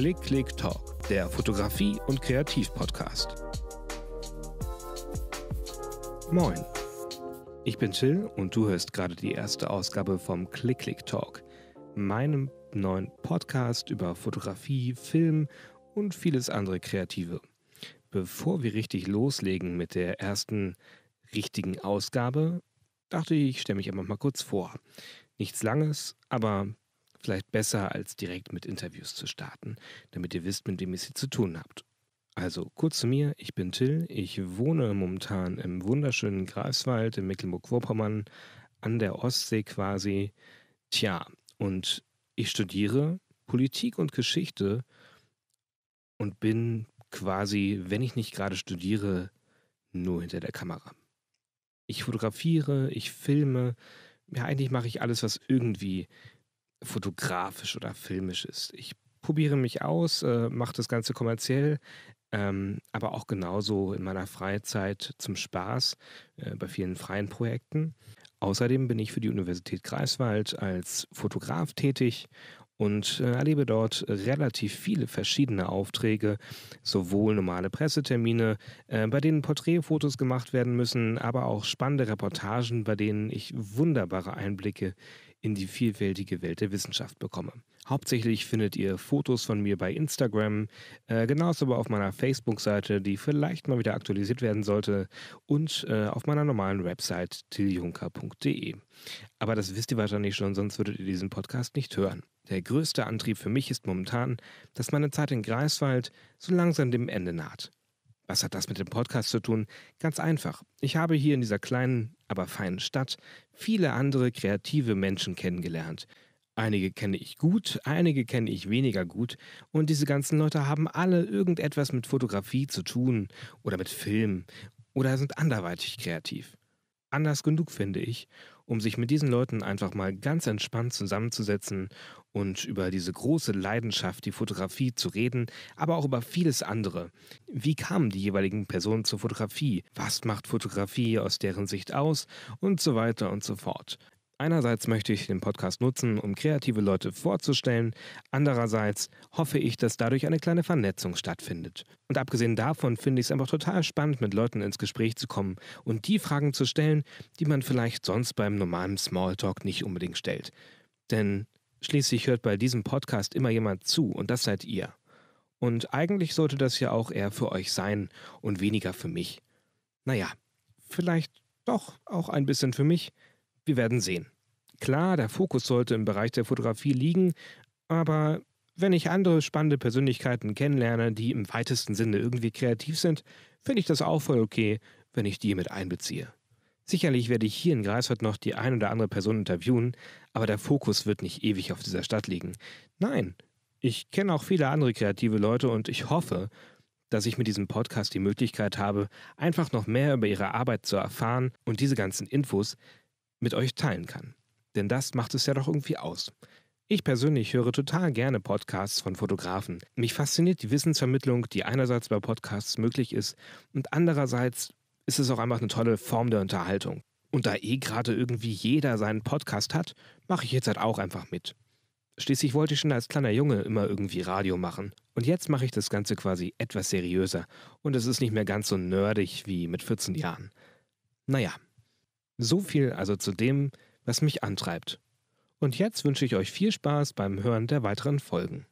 Click Click Talk, der Fotografie- und Kreativpodcast. Moin, ich bin Till und du hörst gerade die erste Ausgabe vom Click Click Talk, meinem neuen Podcast über Fotografie, Film und vieles andere Kreative. Bevor wir richtig loslegen mit der ersten richtigen Ausgabe, dachte ich, ich stelle mich einfach mal kurz vor. Nichts Langes, aber vielleicht besser, als direkt mit Interviews zu starten, damit ihr wisst, mit wem ihr es hier zu tun habt. Also kurz zu mir, ich bin Till, ich wohne momentan im wunderschönen Greifswald in Mecklenburg-Vorpommern an der Ostsee quasi. Tja, und ich studiere Politik und Geschichte und bin quasi, wenn ich nicht gerade studiere, nur hinter der Kamera. Ich fotografiere, ich filme, ja eigentlich mache ich alles, was irgendwie fotografisch oder filmisch ist. Ich probiere mich aus, äh, mache das Ganze kommerziell, ähm, aber auch genauso in meiner Freizeit zum Spaß äh, bei vielen freien Projekten. Außerdem bin ich für die Universität Greifswald als Fotograf tätig und äh, erlebe dort relativ viele verschiedene Aufträge, sowohl normale Pressetermine, äh, bei denen Porträtfotos gemacht werden müssen, aber auch spannende Reportagen, bei denen ich wunderbare Einblicke in die vielfältige Welt der Wissenschaft bekomme. Hauptsächlich findet ihr Fotos von mir bei Instagram, äh, genauso aber auf meiner Facebook-Seite, die vielleicht mal wieder aktualisiert werden sollte, und äh, auf meiner normalen Website tiljunker.de. Aber das wisst ihr wahrscheinlich schon, sonst würdet ihr diesen Podcast nicht hören. Der größte Antrieb für mich ist momentan, dass meine Zeit in Greifswald so langsam dem Ende naht. Was hat das mit dem Podcast zu tun? Ganz einfach. Ich habe hier in dieser kleinen, aber feinen Stadt viele andere kreative Menschen kennengelernt. Einige kenne ich gut, einige kenne ich weniger gut und diese ganzen Leute haben alle irgendetwas mit Fotografie zu tun oder mit Film oder sind anderweitig kreativ. Anders genug finde ich um sich mit diesen Leuten einfach mal ganz entspannt zusammenzusetzen und über diese große Leidenschaft, die Fotografie zu reden, aber auch über vieles andere. Wie kamen die jeweiligen Personen zur Fotografie? Was macht Fotografie aus deren Sicht aus? Und so weiter und so fort. Einerseits möchte ich den Podcast nutzen, um kreative Leute vorzustellen. Andererseits hoffe ich, dass dadurch eine kleine Vernetzung stattfindet. Und abgesehen davon finde ich es einfach total spannend, mit Leuten ins Gespräch zu kommen und die Fragen zu stellen, die man vielleicht sonst beim normalen Smalltalk nicht unbedingt stellt. Denn schließlich hört bei diesem Podcast immer jemand zu und das seid ihr. Und eigentlich sollte das ja auch eher für euch sein und weniger für mich. Naja, vielleicht doch auch ein bisschen für mich. Wir werden sehen. Klar, der Fokus sollte im Bereich der Fotografie liegen, aber wenn ich andere spannende Persönlichkeiten kennenlerne, die im weitesten Sinne irgendwie kreativ sind, finde ich das auch voll okay, wenn ich die mit einbeziehe. Sicherlich werde ich hier in Greifswald noch die ein oder andere Person interviewen, aber der Fokus wird nicht ewig auf dieser Stadt liegen. Nein, ich kenne auch viele andere kreative Leute und ich hoffe, dass ich mit diesem Podcast die Möglichkeit habe, einfach noch mehr über ihre Arbeit zu erfahren und diese ganzen Infos mit euch teilen kann. Denn das macht es ja doch irgendwie aus. Ich persönlich höre total gerne Podcasts von Fotografen. Mich fasziniert die Wissensvermittlung, die einerseits bei Podcasts möglich ist und andererseits ist es auch einfach eine tolle Form der Unterhaltung. Und da eh gerade irgendwie jeder seinen Podcast hat, mache ich jetzt halt auch einfach mit. Schließlich wollte ich schon als kleiner Junge immer irgendwie Radio machen. Und jetzt mache ich das Ganze quasi etwas seriöser. Und es ist nicht mehr ganz so nerdig wie mit 14 Jahren. Naja, so viel also zu dem, was mich antreibt. Und jetzt wünsche ich euch viel Spaß beim Hören der weiteren Folgen.